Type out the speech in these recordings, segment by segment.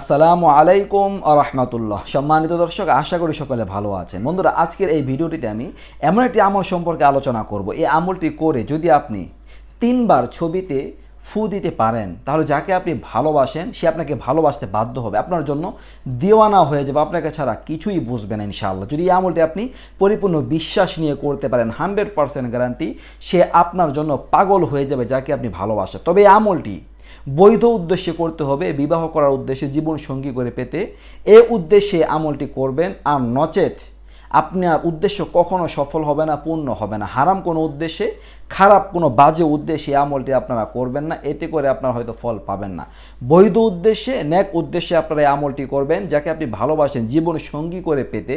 আসসালামু আলাইকুম রহমতুল্লাহ সম্মানিত দর্শক আশা করি সকলে ভালো আছেন বন্ধুরা আজকের এই ভিডিওটিতে আমি এমন একটি আমল সম্পর্কে আলোচনা করব এই আমলটি করে যদি আপনি তিনবার ছবিতে ফু দিতে পারেন তাহলে যাকে আপনি ভালোবাসেন সে আপনাকে ভালোবাসতে বাধ্য হবে আপনার জন্য দেওয়ানা হয়ে যাবে আপনাকে ছাড়া কিছুই বুঝবে না ইনশাআল্লাহ যদি এই আমলটি আপনি পরিপূর্ণ বিশ্বাস নিয়ে করতে পারেন হান্ড্রেড পারসেন্ট গ্যারান্টি সে আপনার জন্য পাগল হয়ে যাবে যাকে আপনি ভালোবাসেন তবে এই আমলটি বৈধ উদ্দেশ্যে করতে হবে বিবাহ করার উদ্দেশ্যে জীবন সঙ্গী করে পেতে এ উদ্দেশ্যে আমলটি করবেন আর নচেত আপনার উদ্দেশ্য কখনো সফল হবে না পূর্ণ হবে না হারাম কোনো উদ্দেশ্যে খারাপ কোনো বাজে উদ্দেশ্যে আমলটি আপনারা করবেন না এতে করে আপনারা হয়তো ফল পাবেন না বৈধ উদ্দেশ্যে ন্যাক উদ্দেশ্যে আপনারা এই আমলটি করবেন যাকে আপনি ভালোবাসেন জীবন সঙ্গী করে পেতে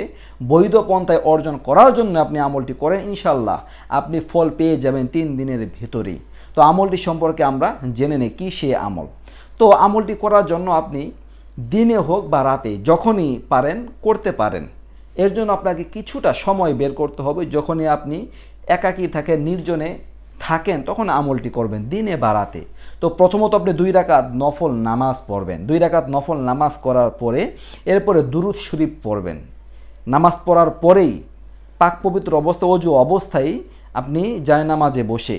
বৈধ পন্থায় অর্জন করার জন্য আপনি আমলটি করেন ইনশাল্লাহ আপনি ফল পেয়ে যাবেন তিন দিনের ভেতরেই তো আমলটি সম্পর্কে আমরা জেনে নিই কী সে আমল তো আমলটি করার জন্য আপনি দিনে হোক বা রাতে যখনই পারেন করতে পারেন এর জন্য আপনাকে কিছুটা সময় বের করতে হবে যখনই আপনি একাকী থাকেন নির্জনে থাকেন তখন আমলটি করবেন দিনে বা রাতে তো প্রথমত আপনি দুই রাকাত নফল নামাজ পড়বেন দুই রাকাত নফল নামাজ করার পরে এরপরে দুরুদ শরীফ পড়বেন নামাজ পড়ার পরেই পাক পবিত্র অবস্থা অজু অবস্থায় আপনি জায়নামাজে বসে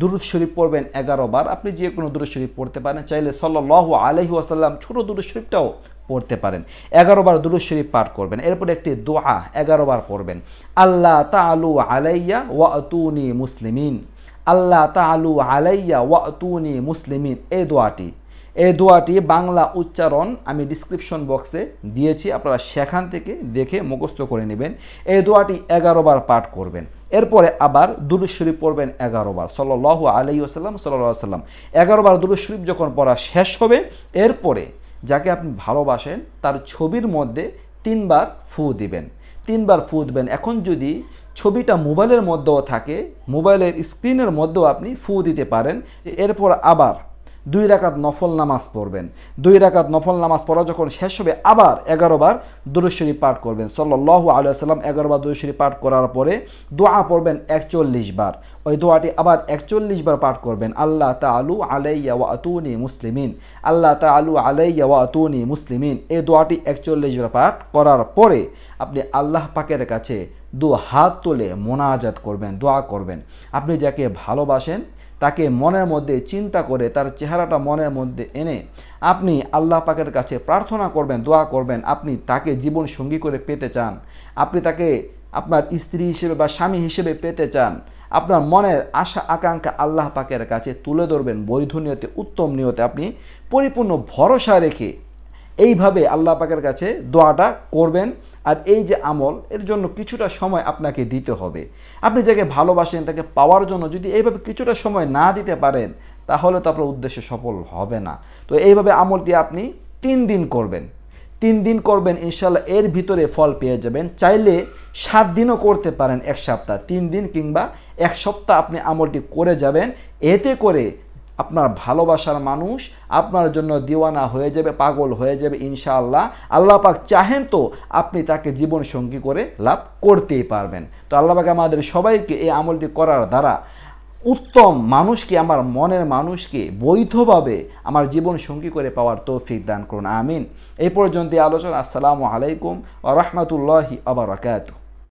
দুরুদ শরীফ পড়বেন এগারো বার আপনি যে কোনো দুরুদ শরীফ পড়তে পারেন চাইলে সল্লাহ আলহি আসাল্লাম ছোটো দুরুদ শরীফটাও পড়তে পারেন এগারো বার দুরুদ শরীফ পাঠ করবেন এরপর একটি দোয়া এগারো বার পড়বেন আল্লাহ তা আলু আলাইয়া ওয়াতুনি মুসলিমিন আল্লাহ তা আলু আলাইয়া ওয়াতুনি মুসলিমিন এই দোয়াটি এই দোয়াটি বাংলা উচ্চারণ আমি ডিসক্রিপশন বক্সে দিয়েছি আপনারা সেখান থেকে দেখে মুখস্থ করে নেবেন এই দোয়াটি এগারোবার পাঠ করবেন এরপরে আবার শরীফ পড়বেন এগারোবার সল্লাহ আলি আসাল্লাম সাল্লাহ সাল্লাম এগারোবার শরীফ যখন পড়া শেষ হবে এরপরে যাকে আপনি ভালোবাসেন তার ছবির মধ্যে তিনবার ফু দিবেন তিনবার ফু দিবেন এখন যদি ছবিটা মোবাইলের মধ্যেও থাকে মোবাইলের স্ক্রিনের মধ্যেও আপনি ফু দিতে পারেন এরপর আবার দুই রাকাত নফল নামাজ পড়বেন দুই রাকাত নফল নামাজ পড়া যখন শেষ হবে আবার এগারোবার দুরুশ্বরী পাঠ করবেন সল্লাহ আলুসাল্লাম এগারোবার দুরুশ্বরী পাঠ করার পরে দোয়া পড়বেন একচল্লিশ বার ওই দোয়াটি আবার একচল্লিশ বার পাঠ করবেন আল্লাহ তা আলু আলাইয়া ওয়াতুনি মুসলিমিন আল্লাহ তা আলু আলাইয়া ওয়াতুনি মুসলিমিন এই দোয়াটি একচল্লিশ বার পাঠ করার পরে আপনি আল্লাহ পাকের কাছে দু হাত তুলে মোনাজাত করবেন দোয়া করবেন আপনি যাকে ভালোবাসেন তাকে মনের মধ্যে চিন্তা করে তার চেহারাটা মনের মধ্যে এনে আপনি আল্লাহ পাকের কাছে প্রার্থনা করবেন দোয়া করবেন আপনি তাকে জীবন সঙ্গী করে পেতে চান আপনি তাকে আপনার স্ত্রী হিসেবে বা স্বামী হিসেবে পেতে চান আপনার মনের আশা আকাঙ্ক্ষা আল্লাহ পাকের কাছে তুলে ধরবেন বৈধ নিয়তে উত্তম নিয়তে আপনি পরিপূর্ণ ভরসা রেখে এইভাবে আল্লাহ পাকের কাছে দোয়াটা করবেন আর এই যে আমল এর জন্য কিছুটা সময় আপনাকে দিতে হবে আপনি যাকে ভালোবাসেন তাকে পাওয়ার জন্য যদি এইভাবে কিছুটা সময় না দিতে পারেন তাহলে তো আপনার উদ্দেশ্য সফল হবে না তো এইভাবে আমলটি আপনি তিন দিন করবেন তিন দিন করবেন ইনশাল্লাহ এর ভিতরে ফল পেয়ে যাবেন চাইলে সাত দিনও করতে পারেন এক সপ্তাহ তিন দিন কিংবা এক সপ্তাহ আপনি আমলটি করে যাবেন এতে করে আপনার ভালোবাসার মানুষ আপনার জন্য দিওয়ানা হয়ে যাবে পাগল হয়ে যাবে ইনশাআল্লাহ আল্লাহ পাক চাহেন তো আপনি তাকে জীবন সঙ্গী করে লাভ করতেই পারবেন তো আল্লাহ আমাদের সবাইকে এই আমলটি করার দ্বারা উত্তম মানুষকে আমার মনের মানুষকে বৈধভাবে আমার জীবন সঙ্গী করে পাওয়ার তৌফিক দান করুন আমিন এই পর্যন্ত আলোচনা আসসালামু আলাইকুম ও রহমতুল্লাহি আবরাকাতু